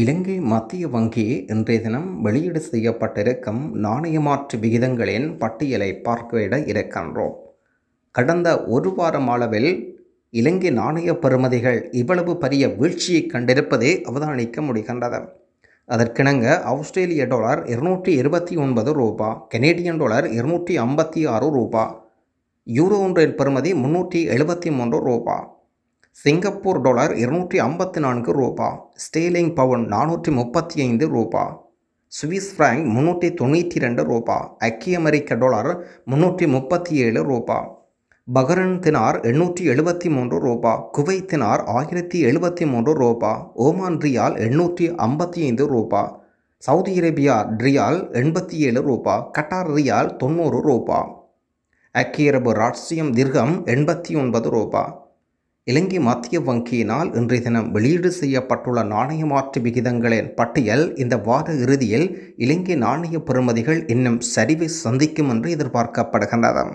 இலங்கை மத்திய வங்கி இன்றைய தினம் வெளியீடு செய்யப்பட்டிருக்கும் நாணயமாற்று விகிதங்களின் பட்டியலை பார்க்கவிட இருக்கின்றோம் கடந்த ஒரு வாரம் அளவில் இலங்கை நாணய பெறுமதிகள் இவ்வளவு பெரிய வீழ்ச்சியை கண்டிருப்பதை அவதானிக்க முடிகின்றது அதற்கிணங்க ஆஸ்திரேலிய டாலர் இருநூற்றி இருபத்தி ஒன்பது ரூபா கெனேடியன் டாலர் இருநூற்றி ஐம்பத்தி ஆறு ரூபா யூரோ ஒன்றின் பெறுமதி முன்னூற்றி எழுபத்தி மூன்று ரூபா சிங்கப்பூர் டாலர் இருநூற்றி ஐம்பத்தி நான்கு ரூபா ஸ்டேலிங் பவுன் நானூற்றி முப்பத்தி ஐந்து ரூபா சுவிஸ் ஃப்ராங்க் முந்நூற்றி தொண்ணூற்றி ரெண்டு ரூபா ஐக்கிய அமெரிக்க டாலர் முந்நூற்றி முப்பத்தி ஏழு ரூபா பஹ்ரன் தினார் எண்ணூற்றி எழுபத்தி மூன்று ரூபா குவைத்தினார் ஆயிரத்தி எழுபத்தி மூன்று ரூபா ஓமான் ரியால் எண்ணூற்றி ஐம்பத்தி ஐந்து ரூபா சவுதி அரேபியா ரியால் எண்பத்தி ஏழு ரூபா கட்டார் ரியால் தொண்ணூறு ரூபா அக்கியரபு ராட்சியம் திர்கம் எண்பத்தி ஒன்பது ரூபா இலங்கை மத்திய வங்கியினால் இன்றைய தினம் வெளியீடு செய்யப்பட்டுள்ள நாணய மாற்று விகிதங்களின் பட்டியல் இந்த வார இறுதியில் இலங்கை நாணய பெறுமதிகள் இன்னும் சரிவை சந்திக்கும் என்று எதிர்பார்க்கப்படுகின்றது